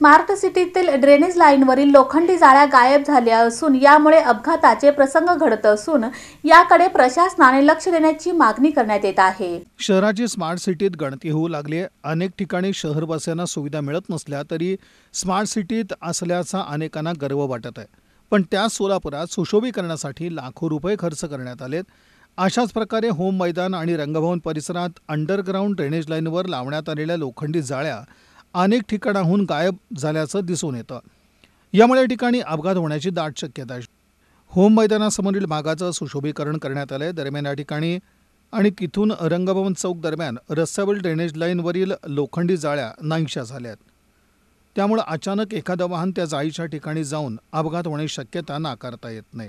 smart सिटीतील drainage लाईनवरील लोखंडी जाळ्या गायब झाल्या असून यामुळे अपघाताचे प्रसंग घडत असून याकडे प्रशासनाने लक्ष देण्याची मागणी करण्यात येत आहे शहराची स्मार्ट सिटीत गणती होऊ लागली अनेक ठिकाणी शहरवासियांना सुविधा मिळत नसल्या तरी स्मार्ट सिटीत असल्याचा अनेकांना गर्व वाटत आहे पण त्या सोलापुरात सुशोभीकरणासाठी लाखो रुपये खर्च करण्यात आलेत अशाच प्रकारे होम मैदान आणि रंगभवन परिसरात अंडरग्राउंड ड्रेनेज लाईनवर लावण्यात आलेल्या लोखंडी जाळ्या अनेक ठिकाणाहून गायब झाल्याचं दिसून येतं यामुळे या ठिकाणी अपघात होण्याची दाट शक्यता आहे होम मैदानासमोरील भागाचं सुशोभीकरण करण्यात आलं आहे दरम्यान या ठिकाणी आणि तिथून रंगभवन चौक दरम्यान रस्त्यावरील ड्रेनेज लाईनवरील लोखंडी जाळ्या नाहीशा झाल्या त्यामुळे अचानक एखादं वाहन त्या जाळीच्या ठिकाणी जाऊन अपघात होण्याची शक्यता नाकारता येत नाही